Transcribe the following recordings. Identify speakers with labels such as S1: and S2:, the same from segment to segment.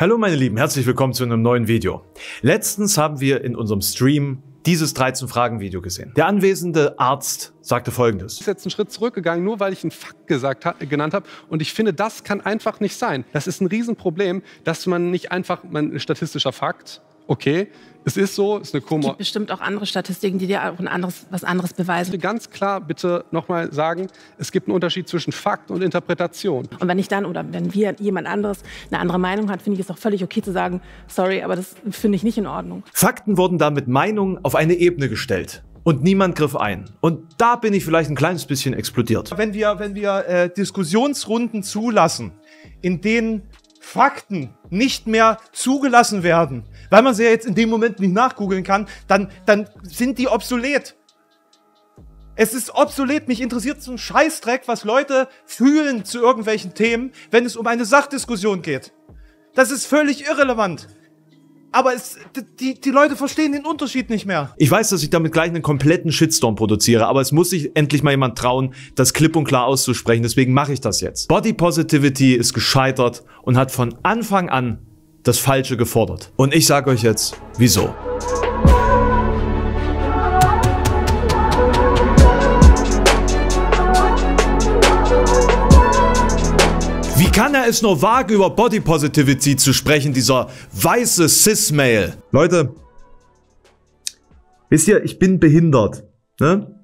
S1: Hallo meine Lieben, herzlich willkommen zu einem neuen Video. Letztens haben wir in unserem Stream dieses 13-Fragen-Video gesehen. Der anwesende Arzt sagte Folgendes. Ich bin jetzt einen Schritt zurückgegangen, nur weil ich einen Fakt gesagt, ha genannt habe. Und ich finde, das kann einfach nicht sein. Das ist ein Riesenproblem, dass man nicht einfach, man, ein statistischer Fakt, okay, es ist so, es ist eine Koma. Es gibt bestimmt auch andere Statistiken, die dir auch ein anderes, was anderes beweisen. Ich möchte ganz klar bitte nochmal sagen, es gibt einen Unterschied zwischen Fakt und Interpretation. Und wenn ich dann oder wenn wir jemand anderes eine andere Meinung hat, finde ich es auch völlig okay zu sagen, sorry, aber das finde ich nicht in Ordnung. Fakten wurden damit Meinungen auf eine Ebene gestellt. Und niemand griff ein. Und da bin ich vielleicht ein kleines bisschen explodiert. Wenn wir, wenn wir äh, Diskussionsrunden zulassen, in denen Fakten nicht mehr zugelassen werden, weil man sie ja jetzt in dem Moment nicht nachgoogeln kann, dann, dann sind die obsolet. Es ist obsolet, mich interessiert so ein Scheißdreck, was Leute fühlen zu irgendwelchen Themen, wenn es um eine Sachdiskussion geht. Das ist völlig irrelevant. Aber es, die, die Leute verstehen den Unterschied nicht mehr. Ich weiß, dass ich damit gleich einen kompletten Shitstorm produziere, aber es muss sich endlich mal jemand trauen, das klipp und klar auszusprechen. Deswegen mache ich das jetzt. Body Positivity ist gescheitert und hat von Anfang an das Falsche gefordert. Und ich sage euch jetzt, wieso. es nur wage, über Body Positivity zu sprechen, dieser weiße cis mail Leute, wisst ihr, ich bin behindert. Ne?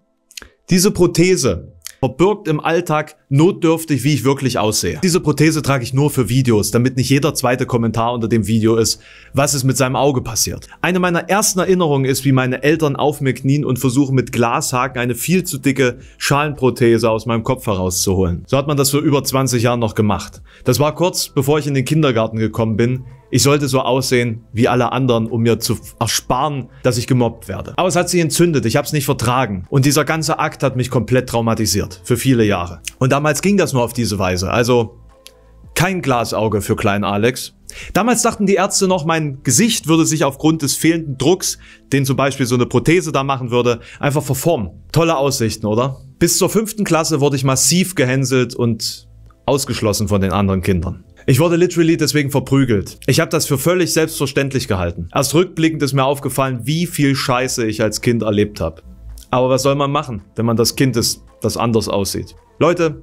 S1: Diese Prothese, verbirgt im Alltag notdürftig, wie ich wirklich aussehe. Diese Prothese trage ich nur für Videos, damit nicht jeder zweite Kommentar unter dem Video ist, was ist mit seinem Auge passiert. Eine meiner ersten Erinnerungen ist, wie meine Eltern auf mir knien und versuchen mit Glashaken eine viel zu dicke Schalenprothese aus meinem Kopf herauszuholen. So hat man das vor über 20 Jahren noch gemacht. Das war kurz bevor ich in den Kindergarten gekommen bin, ich sollte so aussehen wie alle anderen, um mir zu ersparen, dass ich gemobbt werde. Aber es hat sich entzündet, ich habe es nicht vertragen. Und dieser ganze Akt hat mich komplett traumatisiert, für viele Jahre. Und damals ging das nur auf diese Weise, also kein Glasauge für kleinen Alex. Damals dachten die Ärzte noch, mein Gesicht würde sich aufgrund des fehlenden Drucks, den zum Beispiel so eine Prothese da machen würde, einfach verformen. Tolle Aussichten, oder? Bis zur fünften Klasse wurde ich massiv gehänselt und ausgeschlossen von den anderen Kindern. Ich wurde literally deswegen verprügelt. Ich habe das für völlig selbstverständlich gehalten. Erst rückblickend ist mir aufgefallen, wie viel Scheiße ich als Kind erlebt habe. Aber was soll man machen, wenn man das Kind ist, das anders aussieht? Leute,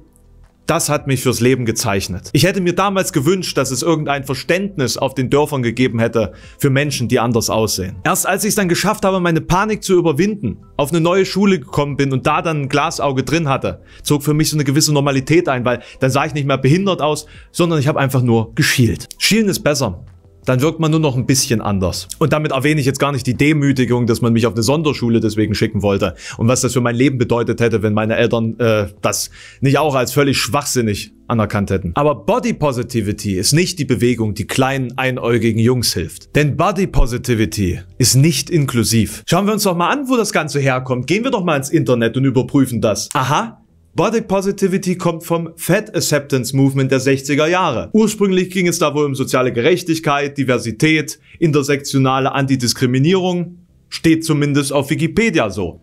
S1: das hat mich fürs Leben gezeichnet. Ich hätte mir damals gewünscht, dass es irgendein Verständnis auf den Dörfern gegeben hätte für Menschen, die anders aussehen. Erst als ich es dann geschafft habe, meine Panik zu überwinden, auf eine neue Schule gekommen bin und da dann ein Glasauge drin hatte, zog für mich so eine gewisse Normalität ein, weil dann sah ich nicht mehr behindert aus, sondern ich habe einfach nur geschielt. Schielen ist besser dann wirkt man nur noch ein bisschen anders. Und damit erwähne ich jetzt gar nicht die Demütigung, dass man mich auf eine Sonderschule deswegen schicken wollte und was das für mein Leben bedeutet hätte, wenn meine Eltern äh, das nicht auch als völlig schwachsinnig anerkannt hätten. Aber Body Positivity ist nicht die Bewegung, die kleinen einäugigen Jungs hilft. Denn Body Positivity ist nicht inklusiv. Schauen wir uns doch mal an, wo das Ganze herkommt. Gehen wir doch mal ins Internet und überprüfen das. Aha, Body Positivity kommt vom Fat Acceptance Movement der 60er Jahre. Ursprünglich ging es da wohl um soziale Gerechtigkeit, Diversität, intersektionale Antidiskriminierung. Steht zumindest auf Wikipedia so.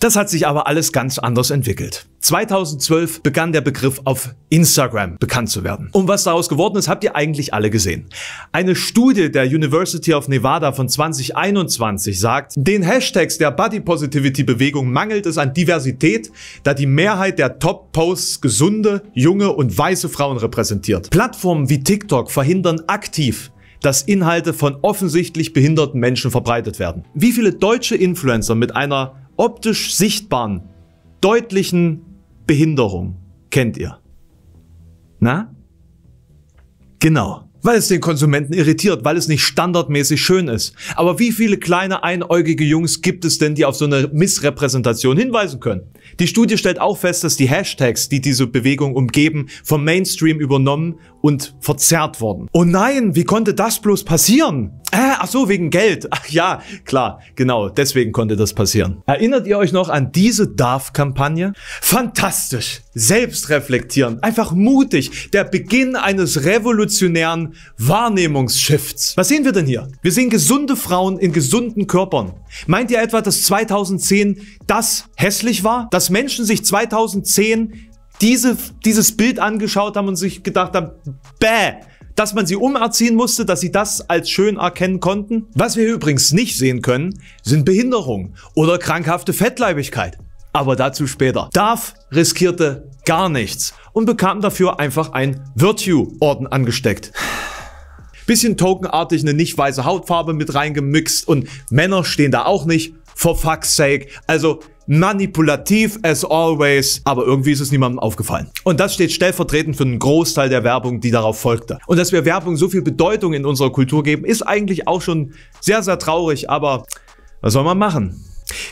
S1: Das hat sich aber alles ganz anders entwickelt. 2012 begann der Begriff auf Instagram bekannt zu werden. Und was daraus geworden ist, habt ihr eigentlich alle gesehen. Eine Studie der University of Nevada von 2021 sagt, den Hashtags der Body Positivity Bewegung mangelt es an Diversität, da die Mehrheit der Top Posts gesunde, junge und weiße Frauen repräsentiert. Plattformen wie TikTok verhindern aktiv, dass Inhalte von offensichtlich behinderten Menschen verbreitet werden. Wie viele deutsche Influencer mit einer optisch sichtbaren, deutlichen Behinderung kennt ihr. Na? Genau. Weil es den Konsumenten irritiert, weil es nicht standardmäßig schön ist. Aber wie viele kleine einäugige Jungs gibt es denn, die auf so eine Missrepräsentation hinweisen können? Die Studie stellt auch fest, dass die Hashtags, die diese Bewegung umgeben, vom Mainstream übernommen und verzerrt worden. Oh nein, wie konnte das bloß passieren? Äh, ach so, wegen Geld. Ach ja, klar, genau, deswegen konnte das passieren. Erinnert ihr euch noch an diese DARF-Kampagne? Fantastisch, selbstreflektierend, einfach mutig, der Beginn eines revolutionären Wahrnehmungsschiffs. Was sehen wir denn hier? Wir sehen gesunde Frauen in gesunden Körpern. Meint ihr etwa, dass 2010 das hässlich war? Dass Menschen sich 2010 diese, dieses Bild angeschaut haben und sich gedacht haben, bäh, dass man sie umerziehen musste, dass sie das als schön erkennen konnten. Was wir übrigens nicht sehen können, sind Behinderung oder krankhafte Fettleibigkeit. Aber dazu später. Darf riskierte gar nichts und bekam dafür einfach ein Virtue-Orden angesteckt. Bisschen tokenartig eine nicht weiße Hautfarbe mit reingemixt und Männer stehen da auch nicht, for fuck's sake. Also manipulativ as always, aber irgendwie ist es niemandem aufgefallen. Und das steht stellvertretend für einen Großteil der Werbung, die darauf folgte. Und dass wir Werbung so viel Bedeutung in unserer Kultur geben, ist eigentlich auch schon sehr, sehr traurig, aber was soll man machen?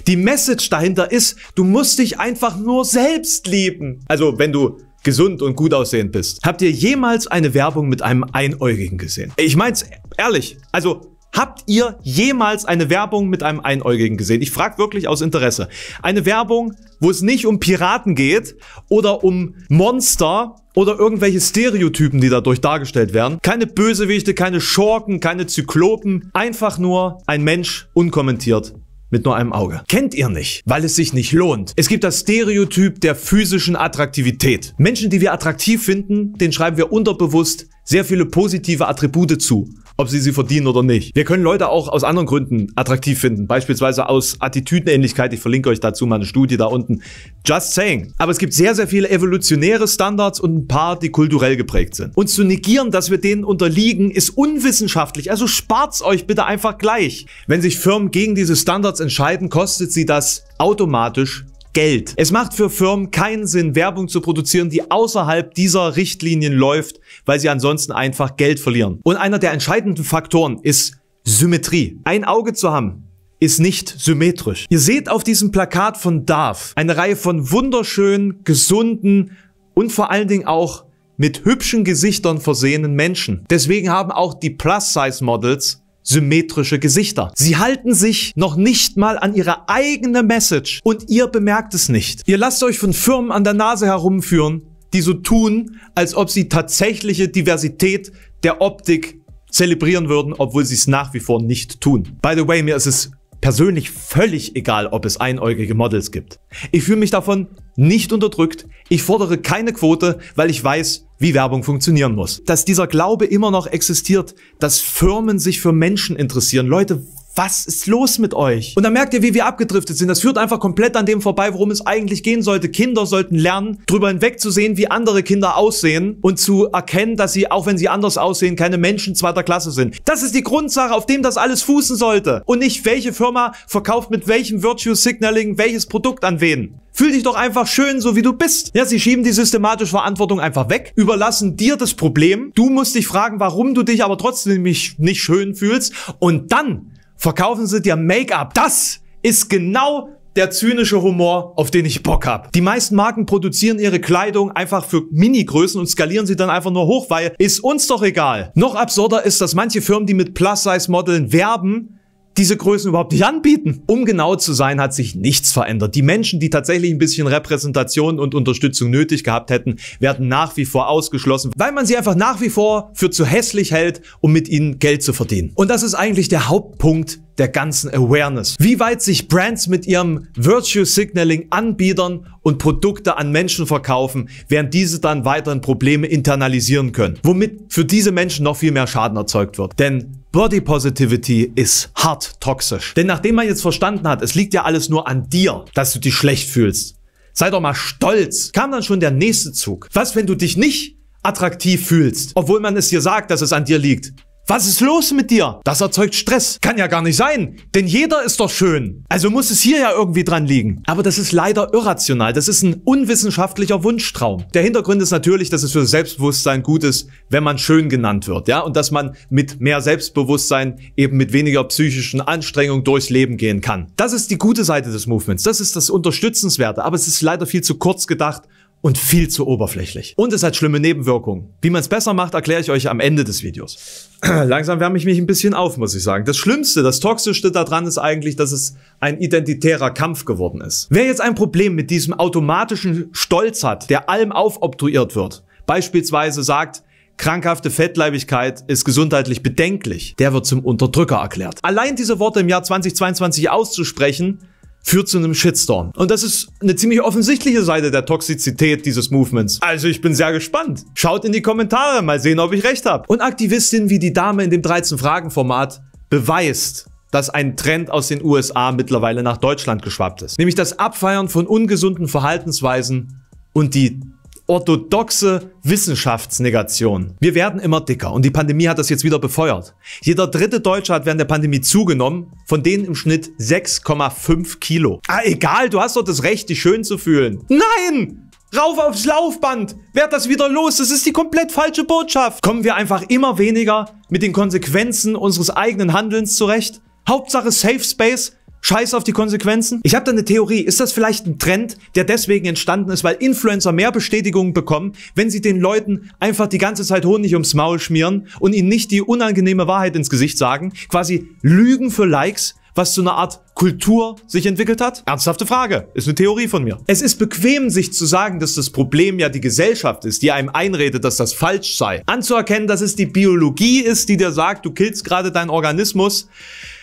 S1: Die Message dahinter ist, du musst dich einfach nur selbst lieben. Also wenn du gesund und gut aussehend bist. Habt ihr jemals eine Werbung mit einem Einäugigen gesehen? Ich mein's ehrlich. Also Habt ihr jemals eine Werbung mit einem Einäugigen gesehen? Ich frage wirklich aus Interesse. Eine Werbung, wo es nicht um Piraten geht oder um Monster oder irgendwelche Stereotypen, die dadurch dargestellt werden. Keine Bösewichte, keine Schorken, keine Zyklopen. Einfach nur ein Mensch unkommentiert mit nur einem Auge. Kennt ihr nicht, weil es sich nicht lohnt. Es gibt das Stereotyp der physischen Attraktivität. Menschen, die wir attraktiv finden, den schreiben wir unterbewusst sehr viele positive Attribute zu ob sie sie verdienen oder nicht. Wir können Leute auch aus anderen Gründen attraktiv finden, beispielsweise aus Attitüdenähnlichkeit. Ich verlinke euch dazu meine Studie da unten. Just saying. Aber es gibt sehr, sehr viele evolutionäre Standards und ein paar, die kulturell geprägt sind. Uns zu negieren, dass wir denen unterliegen, ist unwissenschaftlich. Also spart's euch bitte einfach gleich. Wenn sich Firmen gegen diese Standards entscheiden, kostet sie das automatisch Geld. Es macht für Firmen keinen Sinn, Werbung zu produzieren, die außerhalb dieser Richtlinien läuft, weil sie ansonsten einfach Geld verlieren. Und einer der entscheidenden Faktoren ist Symmetrie. Ein Auge zu haben, ist nicht symmetrisch. Ihr seht auf diesem Plakat von Darf eine Reihe von wunderschönen, gesunden und vor allen Dingen auch mit hübschen Gesichtern versehenen Menschen. Deswegen haben auch die Plus-Size-Models symmetrische Gesichter. Sie halten sich noch nicht mal an ihre eigene Message und ihr bemerkt es nicht. Ihr lasst euch von Firmen an der Nase herumführen, die so tun, als ob sie tatsächliche Diversität der Optik zelebrieren würden, obwohl sie es nach wie vor nicht tun. By the way, mir ist es persönlich völlig egal, ob es einäugige Models gibt. Ich fühle mich davon nicht unterdrückt. Ich fordere keine Quote, weil ich weiß, wie Werbung funktionieren muss. Dass dieser Glaube immer noch existiert, dass Firmen sich für Menschen interessieren. Leute, was ist los mit euch? Und dann merkt ihr, wie wir abgedriftet sind. Das führt einfach komplett an dem vorbei, worum es eigentlich gehen sollte. Kinder sollten lernen, drüber hinwegzusehen, wie andere Kinder aussehen und zu erkennen, dass sie, auch wenn sie anders aussehen, keine Menschen zweiter Klasse sind. Das ist die Grundsache, auf dem das alles fußen sollte. Und nicht, welche Firma verkauft mit welchem Virtue Signaling welches Produkt an wen. Fühl dich doch einfach schön, so wie du bist. Ja, sie schieben die systematische Verantwortung einfach weg, überlassen dir das Problem. Du musst dich fragen, warum du dich aber trotzdem nicht schön fühlst. Und dann verkaufen sie dir Make-up. Das ist genau der zynische Humor, auf den ich Bock hab. Die meisten Marken produzieren ihre Kleidung einfach für Mini-Größen und skalieren sie dann einfach nur hoch, weil ist uns doch egal. Noch absurder ist, dass manche Firmen, die mit Plus-Size-Modeln werben, diese Größen überhaupt nicht anbieten. Um genau zu sein, hat sich nichts verändert. Die Menschen, die tatsächlich ein bisschen Repräsentation und Unterstützung nötig gehabt hätten, werden nach wie vor ausgeschlossen, weil man sie einfach nach wie vor für zu hässlich hält, um mit ihnen Geld zu verdienen. Und das ist eigentlich der Hauptpunkt der ganzen Awareness. Wie weit sich Brands mit ihrem Virtue Signaling Anbietern und Produkte an Menschen verkaufen, während diese dann weiteren Probleme internalisieren können. Womit für diese Menschen noch viel mehr Schaden erzeugt wird. Denn Body Positivity ist hart toxisch. Denn nachdem man jetzt verstanden hat, es liegt ja alles nur an dir, dass du dich schlecht fühlst. Sei doch mal stolz. Kam dann schon der nächste Zug. Was, wenn du dich nicht attraktiv fühlst, obwohl man es dir sagt, dass es an dir liegt? Was ist los mit dir? Das erzeugt Stress. Kann ja gar nicht sein, denn jeder ist doch schön. Also muss es hier ja irgendwie dran liegen. Aber das ist leider irrational. Das ist ein unwissenschaftlicher Wunschtraum. Der Hintergrund ist natürlich, dass es für Selbstbewusstsein gut ist, wenn man schön genannt wird, ja, und dass man mit mehr Selbstbewusstsein eben mit weniger psychischen Anstrengung durchs Leben gehen kann. Das ist die gute Seite des Movements. Das ist das Unterstützenswerte. Aber es ist leider viel zu kurz gedacht und viel zu oberflächlich. Und es hat schlimme Nebenwirkungen. Wie man es besser macht, erkläre ich euch am Ende des Videos. Langsam wärme ich mich ein bisschen auf, muss ich sagen. Das Schlimmste, das Toxischste daran ist eigentlich, dass es ein identitärer Kampf geworden ist. Wer jetzt ein Problem mit diesem automatischen Stolz hat, der allem aufobtruiert wird, beispielsweise sagt, Krankhafte Fettleibigkeit ist gesundheitlich bedenklich. Der wird zum Unterdrücker erklärt. Allein diese Worte im Jahr 2022 auszusprechen, führt zu einem Shitstorm. Und das ist eine ziemlich offensichtliche Seite der Toxizität dieses Movements. Also ich bin sehr gespannt. Schaut in die Kommentare, mal sehen, ob ich recht habe. Und Aktivistinnen wie die Dame in dem 13-Fragen-Format beweist, dass ein Trend aus den USA mittlerweile nach Deutschland geschwappt ist. Nämlich das Abfeiern von ungesunden Verhaltensweisen und die orthodoxe Wissenschaftsnegation. Wir werden immer dicker und die Pandemie hat das jetzt wieder befeuert. Jeder dritte Deutsche hat während der Pandemie zugenommen, von denen im Schnitt 6,5 Kilo. Ah, egal, du hast doch das Recht, dich schön zu fühlen. Nein! Rauf aufs Laufband! Werd das wieder los! Das ist die komplett falsche Botschaft! Kommen wir einfach immer weniger mit den Konsequenzen unseres eigenen Handelns zurecht? Hauptsache Safe Space, Scheiß auf die Konsequenzen? Ich habe da eine Theorie. Ist das vielleicht ein Trend, der deswegen entstanden ist, weil Influencer mehr Bestätigungen bekommen, wenn sie den Leuten einfach die ganze Zeit Honig ums Maul schmieren und ihnen nicht die unangenehme Wahrheit ins Gesicht sagen? Quasi Lügen für Likes, was so eine Art Kultur sich entwickelt hat? Ernsthafte Frage. Ist eine Theorie von mir. Es ist bequem, sich zu sagen, dass das Problem ja die Gesellschaft ist, die einem einredet, dass das falsch sei. Anzuerkennen, dass es die Biologie ist, die dir sagt, du killst gerade deinen Organismus,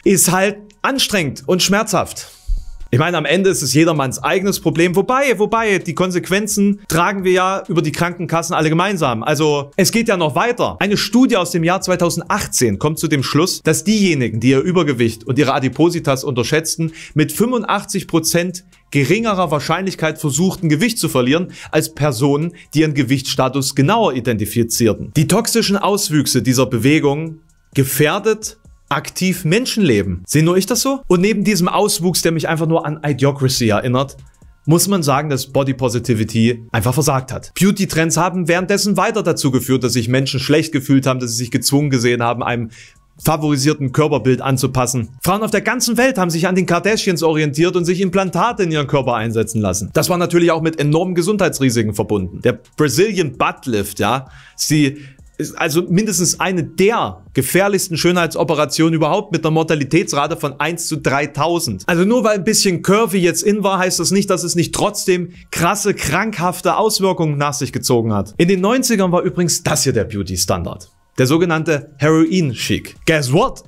S1: ist halt anstrengend und schmerzhaft. Ich meine, am Ende ist es jedermanns eigenes Problem. Wobei, wobei, die Konsequenzen tragen wir ja über die Krankenkassen alle gemeinsam. Also, es geht ja noch weiter. Eine Studie aus dem Jahr 2018 kommt zu dem Schluss, dass diejenigen, die ihr Übergewicht und ihre Adipositas unterschätzten, mit 85 Prozent geringerer Wahrscheinlichkeit versuchten, Gewicht zu verlieren, als Personen, die ihren Gewichtsstatus genauer identifizierten. Die toxischen Auswüchse dieser Bewegung gefährdet aktiv Menschen leben. Sehe nur ich das so? Und neben diesem Auswuchs, der mich einfach nur an Idiocracy erinnert, muss man sagen, dass Body Positivity einfach versagt hat. Beauty-Trends haben währenddessen weiter dazu geführt, dass sich Menschen schlecht gefühlt haben, dass sie sich gezwungen gesehen haben, einem favorisierten Körperbild anzupassen. Frauen auf der ganzen Welt haben sich an den Kardashians orientiert und sich Implantate in ihren Körper einsetzen lassen. Das war natürlich auch mit enormen Gesundheitsrisiken verbunden. Der Brazilian Buttlift, ja, ist die also mindestens eine der gefährlichsten Schönheitsoperationen überhaupt mit einer Mortalitätsrate von 1 zu 3000. Also nur weil ein bisschen Curvy jetzt in war, heißt das nicht, dass es nicht trotzdem krasse, krankhafte Auswirkungen nach sich gezogen hat. In den 90ern war übrigens das hier der Beauty-Standard. Der sogenannte Heroin-Chic. Guess what?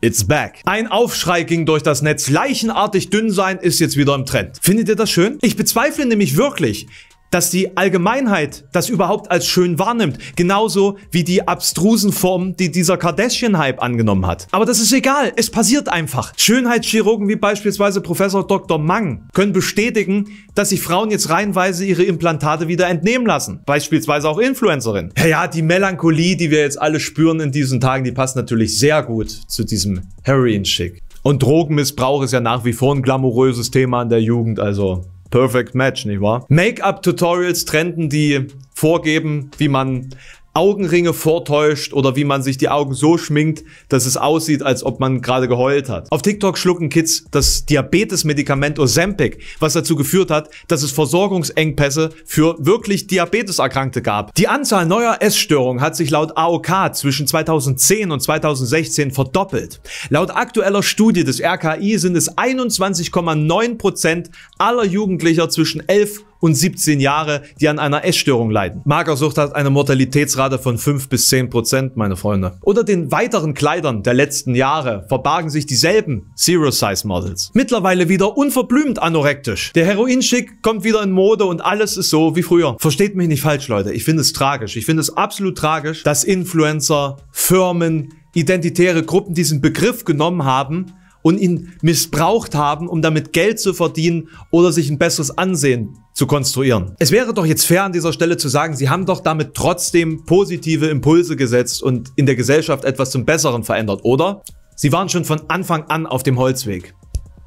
S1: It's back. Ein Aufschrei ging durch das Netz. Leichenartig dünn sein ist jetzt wieder im Trend. Findet ihr das schön? Ich bezweifle nämlich wirklich, dass die Allgemeinheit das überhaupt als schön wahrnimmt. Genauso wie die abstrusen Formen, die dieser Kardashian-Hype angenommen hat. Aber das ist egal, es passiert einfach. Schönheitschirurgen wie beispielsweise Professor Dr. Mang können bestätigen, dass sich Frauen jetzt reihenweise ihre Implantate wieder entnehmen lassen. Beispielsweise auch Influencerinnen. Ja, ja, die Melancholie, die wir jetzt alle spüren in diesen Tagen, die passt natürlich sehr gut zu diesem Heroin-Schick. Und Drogenmissbrauch ist ja nach wie vor ein glamouröses Thema in der Jugend, also Perfect Match, nicht wahr? Make-up-Tutorials trennten, die vorgeben, wie man Augenringe vortäuscht oder wie man sich die Augen so schminkt, dass es aussieht, als ob man gerade geheult hat. Auf TikTok schlucken Kids das Diabetes-Medikament Ozempic, was dazu geführt hat, dass es Versorgungsengpässe für wirklich Diabeteserkrankte gab. Die Anzahl neuer Essstörungen hat sich laut AOK zwischen 2010 und 2016 verdoppelt. Laut aktueller Studie des RKI sind es 21,9% Prozent aller Jugendlicher zwischen 11 und 17 Jahre, die an einer Essstörung leiden. Magersucht hat eine Mortalitätsrate von 5 bis 10 Prozent, meine Freunde. Unter den weiteren Kleidern der letzten Jahre verbargen sich dieselben Zero-Size-Models. Mittlerweile wieder unverblümt anorektisch. Der Heroinschick kommt wieder in Mode und alles ist so wie früher. Versteht mich nicht falsch, Leute. Ich finde es tragisch. Ich finde es absolut tragisch, dass Influencer, Firmen, identitäre Gruppen diesen Begriff genommen haben und ihn missbraucht haben, um damit Geld zu verdienen oder sich ein besseres Ansehen zu konstruieren. Es wäre doch jetzt fair an dieser Stelle zu sagen, sie haben doch damit trotzdem positive Impulse gesetzt und in der Gesellschaft etwas zum Besseren verändert, oder? Sie waren schon von Anfang an auf dem Holzweg.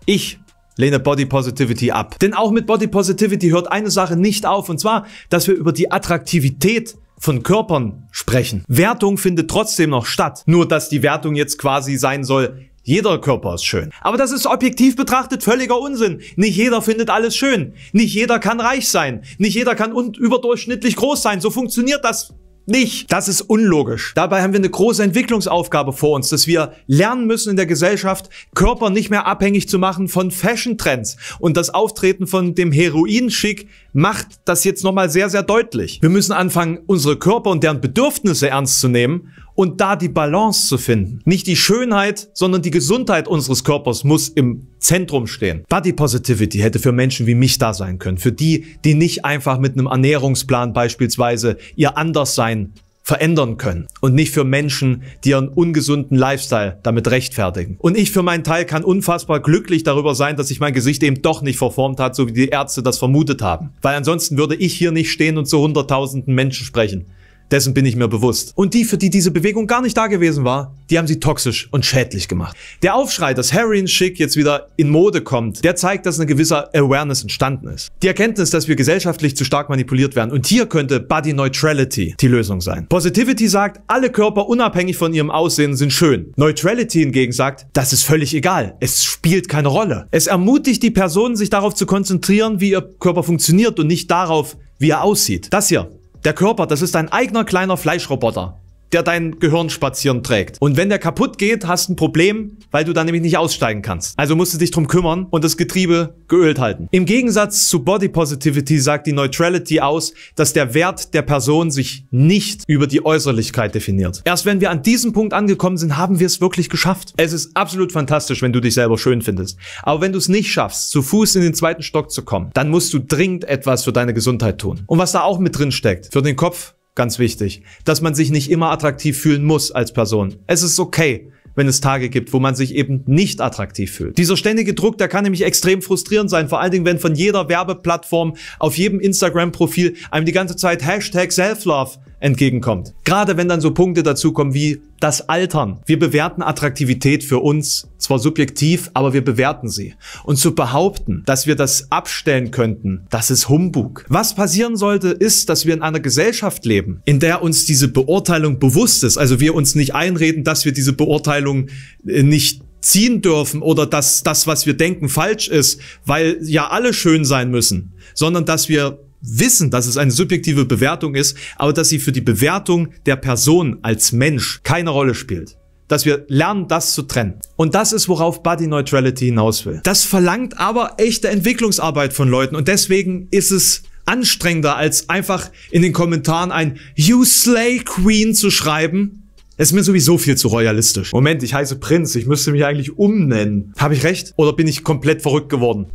S1: Ich lehne Body Positivity ab. Denn auch mit Body Positivity hört eine Sache nicht auf, und zwar, dass wir über die Attraktivität von Körpern sprechen. Wertung findet trotzdem noch statt. Nur, dass die Wertung jetzt quasi sein soll, jeder Körper ist schön. Aber das ist objektiv betrachtet völliger Unsinn. Nicht jeder findet alles schön. Nicht jeder kann reich sein. Nicht jeder kann überdurchschnittlich groß sein. So funktioniert das nicht. Das ist unlogisch. Dabei haben wir eine große Entwicklungsaufgabe vor uns, dass wir lernen müssen in der Gesellschaft, Körper nicht mehr abhängig zu machen von Fashion-Trends. Und das Auftreten von dem Heroin-Schick macht das jetzt nochmal sehr, sehr deutlich. Wir müssen anfangen, unsere Körper und deren Bedürfnisse ernst zu nehmen und da die Balance zu finden, nicht die Schönheit, sondern die Gesundheit unseres Körpers muss im Zentrum stehen. Body Positivity hätte für Menschen wie mich da sein können. Für die, die nicht einfach mit einem Ernährungsplan beispielsweise ihr Anderssein verändern können und nicht für Menschen, die ihren ungesunden Lifestyle damit rechtfertigen. Und ich für meinen Teil kann unfassbar glücklich darüber sein, dass sich mein Gesicht eben doch nicht verformt hat, so wie die Ärzte das vermutet haben. Weil ansonsten würde ich hier nicht stehen und zu hunderttausenden Menschen sprechen dessen bin ich mir bewusst. Und die, für die diese Bewegung gar nicht da gewesen war, die haben sie toxisch und schädlich gemacht. Der Aufschrei, dass Harry und Schick jetzt wieder in Mode kommt, der zeigt, dass eine gewisse Awareness entstanden ist. Die Erkenntnis, dass wir gesellschaftlich zu stark manipuliert werden. Und hier könnte Body Neutrality die Lösung sein. Positivity sagt, alle Körper unabhängig von ihrem Aussehen sind schön. Neutrality hingegen sagt, das ist völlig egal. Es spielt keine Rolle. Es ermutigt die Personen, sich darauf zu konzentrieren, wie ihr Körper funktioniert und nicht darauf, wie er aussieht. Das hier der Körper, das ist dein eigener kleiner Fleischroboter der dein Gehirn spazieren trägt. Und wenn der kaputt geht, hast ein Problem, weil du dann nämlich nicht aussteigen kannst. Also musst du dich drum kümmern und das Getriebe geölt halten. Im Gegensatz zu Body Positivity sagt die Neutrality aus, dass der Wert der Person sich nicht über die Äußerlichkeit definiert. Erst wenn wir an diesem Punkt angekommen sind, haben wir es wirklich geschafft. Es ist absolut fantastisch, wenn du dich selber schön findest. Aber wenn du es nicht schaffst, zu Fuß in den zweiten Stock zu kommen, dann musst du dringend etwas für deine Gesundheit tun. Und was da auch mit drin steckt, für den Kopf Ganz wichtig. Dass man sich nicht immer attraktiv fühlen muss als Person. Es ist okay wenn es Tage gibt, wo man sich eben nicht attraktiv fühlt. Dieser ständige Druck, der kann nämlich extrem frustrierend sein, vor allen Dingen, wenn von jeder Werbeplattform auf jedem Instagram-Profil einem die ganze Zeit Hashtag Self-Love entgegenkommt. Gerade wenn dann so Punkte dazukommen wie das Altern. Wir bewerten Attraktivität für uns zwar subjektiv, aber wir bewerten sie. Und zu behaupten, dass wir das abstellen könnten, das ist Humbug. Was passieren sollte, ist, dass wir in einer Gesellschaft leben, in der uns diese Beurteilung bewusst ist. Also wir uns nicht einreden, dass wir diese Beurteilung äh, nicht ziehen dürfen oder dass das, was wir denken, falsch ist, weil ja alle schön sein müssen, sondern dass wir wissen, dass es eine subjektive Bewertung ist, aber dass sie für die Bewertung der Person als Mensch keine Rolle spielt. Dass wir lernen, das zu trennen. Und das ist, worauf Body Neutrality hinaus will. Das verlangt aber echte Entwicklungsarbeit von Leuten und deswegen ist es anstrengender, als einfach in den Kommentaren ein You Slay Queen zu schreiben. Es ist mir sowieso viel zu royalistisch. Moment, ich heiße Prinz, ich müsste mich eigentlich umnennen. Habe ich recht? Oder bin ich komplett verrückt geworden?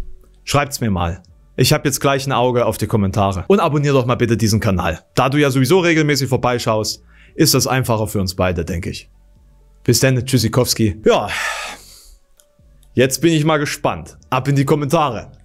S1: Schreibt's mir mal. Ich habe jetzt gleich ein Auge auf die Kommentare. Und abonniere doch mal bitte diesen Kanal. Da du ja sowieso regelmäßig vorbeischaust, ist das einfacher für uns beide, denke ich. Bis dann, Tschüssikowski. Ja, jetzt bin ich mal gespannt. Ab in die Kommentare.